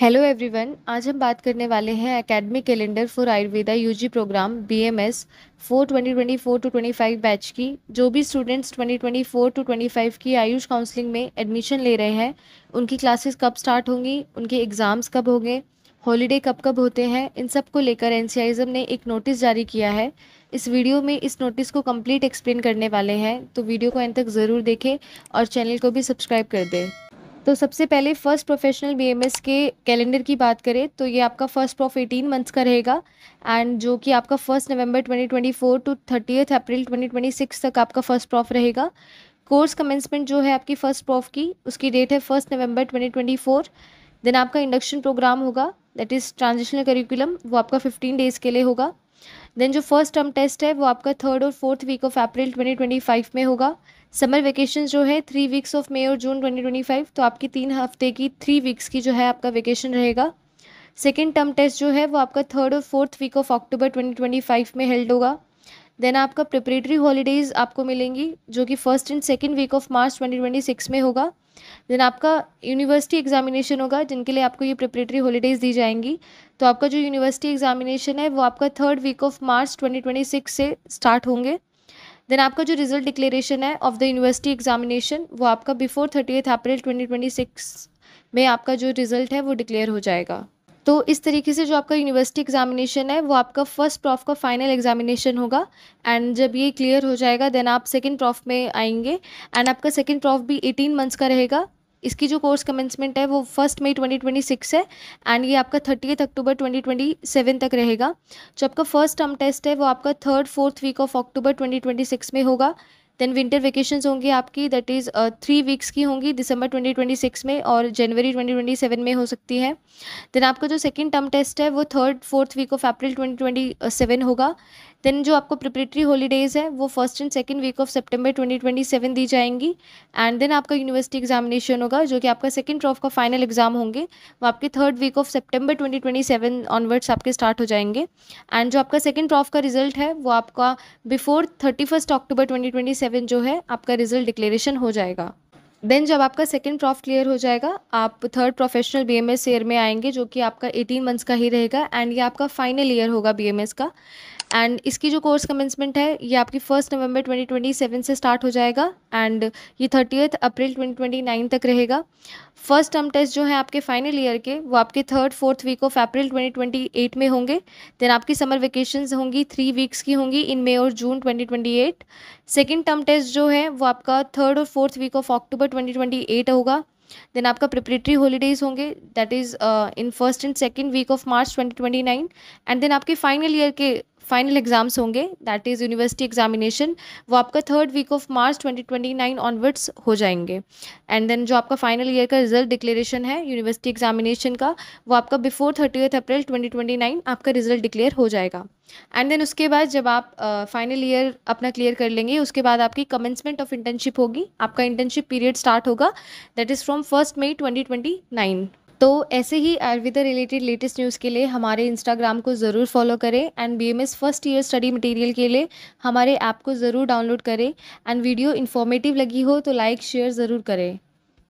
hello everyone आज हम बात करने वाले हैं academic calendar for Ayurveda UG programme BMS four twenty twenty four to twenty five batch की जो भी students twenty twenty four to twenty five की आयुष काउंसलिंग में एडमिशन ले रहे हैं उनकी क्लासेस कब स्टार्ट होंगी उनके एग्ज़ाम्स कब होंगे हॉलीडे कब कब होते हैं इन सब को लेकर एन ने एक नोटिस जारी किया है इस वीडियो में इस नोटिस को कम्प्लीट एक्सप्लेन करने वाले हैं तो वीडियो को इन तक ज़रूर देखें और चैनल को भी सब्सक्राइब कर दें तो सबसे पहले फर्स्ट प्रोफेशनल बीएमएस के कैलेंडर की बात करें तो ये आपका फर्स्ट प्रॉफ एटीन मंथ्स का रहेगा एंड जो कि आपका first November 2024 to thirtieth April 2026 तक आपका फर्स्ट प्रॉफ रहेगा कोर्स कमेंसमेंट जो है आपकी फ़र्स्ट प्रॉफ की उसकी डेट है फर्स्ट नवंबर 2024 देन आपका इंडक्शन प्रोग्राम होगा दैट इज़ ट्रांजिशनल करिकुलम वो आपका फिफ्टीन डेज़ के लिए होगा देन जो फर्स्ट टर्म टेस्ट है वो आपका थर्ड और fourth week of April twenty twenty five में होगा समर वेकेशन जो है थ्री वीक्स ऑफ मे और जून ट्वेंटी ट्वेंटी फाइव तो आपकी तीन हफ्ते की थ्री वीक्स की जो है आपका वेकेशन रहेगा सेकेंड टर्म टेस्ट जो है वो आपका थर्ड और fourth week of October twenty twenty five में हेल्ड होगा देन आपका प्रिपरेटरी हॉलीडेज़ आपको मिलेंगी जो कि first and second week of March twenty twenty six में होगा देन आपका यूनिवर्सिटी एग्जामिनेशन होगा जिनके लिए आपको ये प्रिपरेटरी हॉलीडेज़ दी जाएंगी तो आपका जो यूनिवर्सिटी एग्जामिनेशन है वो आपका थर्ड वीक ऑफ मार्च 2026 से स्टार्ट होंगे देन आपका जो रिजल्ट डिक्लेरेशन है ऑफ द यूनिवर्सिटी एग्जामिनेशन वो आपका बिफोर थर्टी अप्रैल ट्वेंटी में आपका जो रिज़ल्ट है वो डिक्लेयर हो जाएगा तो इस तरीके से जो आपका यूनिवर्सिटी एग्जामिनेशन है वो आपका फर्स्ट प्रॉफ का फाइनल एग्जामिनेशन होगा एंड जब ये क्लियर हो जाएगा देन आप सेकेंड प्रॉफ में आएंगे एंड आपका सेकेंड प्रॉफ भी एटीन मंथ्स का रहेगा इसकी जो कोर्स कमेंसमेंट है वो फर्स्ट मई 2026 है एंड ये आपका थर्टी अक्टूबर 2027 तक रहेगा जो आपका फर्स्ट टर्म टेस्ट है वो आपका third fourth week of October 2026 में होगा देन विंटर वेकेशन होंगी आपकी दैट इज़ थ्री वीक्स की होंगी दिसंबर 2026 में और जनवरी 2027 में हो सकती है देन आपका जो सेकेंड टर्म टेस्ट है वो third fourth week of April 2027 होगा देन जो आपको प्रिपरेटरी हॉलीडेज़ है वो first and second week of September 2027 दी जाएंगी एंड देन आपका यूनिवर्सिटी एग्जामिनेशन होगा जो कि आपका सेकेंड ट्रॉफ का फाइनल एग्जाम होंगे वो आपके third week of September 2027 onwards आपके स्टार्ट हो जाएंगे एंड जो आपका सेकेंड ट्रॉफ का रिजल्ट है वो आपका before thirty October twenty seven जो है आपका रिजल्ट डिक्लेरेशन हो जाएगा देन जब आपका सेकेंड प्रॉफ क्लियर हो जाएगा आप third professional B M S year में आएंगे जो कि आपका एटीन मंथ्स का ही रहेगा एंड ये आपका फाइनल ईयर होगा बी एम एस का एंड इसकी जो कोर्स कमेंसमेंट है ये आपकी फर्स्ट नवंबर 2027 से स्टार्ट हो जाएगा एंड ये एथ अप्रैल 2029 तक रहेगा फर्स्ट टर्म टेस्ट जो है आपके फाइनल ईयर के वो आपके third fourth week of April 2028 में होंगे देन आपकी समर वेकेशन होंगी थ्री वीक्स की होंगी इन मे और जून 2028 सेकेंड टर्म टेस्ट जो है वो आपका थर्ड और fourth week of October twenty twenty eight होगा देन आपका प्रिपरेटरी हॉलीडेज होंगे that is in first and second week of March twenty twenty nine and then आपके फाइनल ईयर के फाइनल एग्ज़ाम्स होंगे दैट इज़ यूनिवर्सिटी एग्जामिनेशन वो आपका third week of March 2029 onwards हो जाएंगे एंड देन जो आपका फाइनल ईयर का रिजल्ट डिक्लेरेशन है यूनिवर्सिटी एग्जामिनेशन का वो आपका बिफोर थर्टी अप्रैल 2029 आपका रिजल्ट डिक्लेयर हो जाएगा एंड देन उसके बाद जब आप फाइनल uh, ईयर अपना क्लियर कर लेंगे उसके बाद आपकी कमेंसमेंट ऑफ इंटर्नशिप होगी आपका इंटर्नशिप पीरियड स्टार्ट होगा that is from first May twenty तो ऐसे ही आयुर्वेदा रिलेटेड लेटेस्ट न्यूज़ के लिए हमारे इंस्टाग्राम को ज़रूर फॉलो करें and B M S first year study material के लिए हमारे ऐप को ज़रूर डाउनलोड करें एंड वीडियो इन्फॉर्मेटिव लगी हो तो लाइक शेयर ज़रूर करें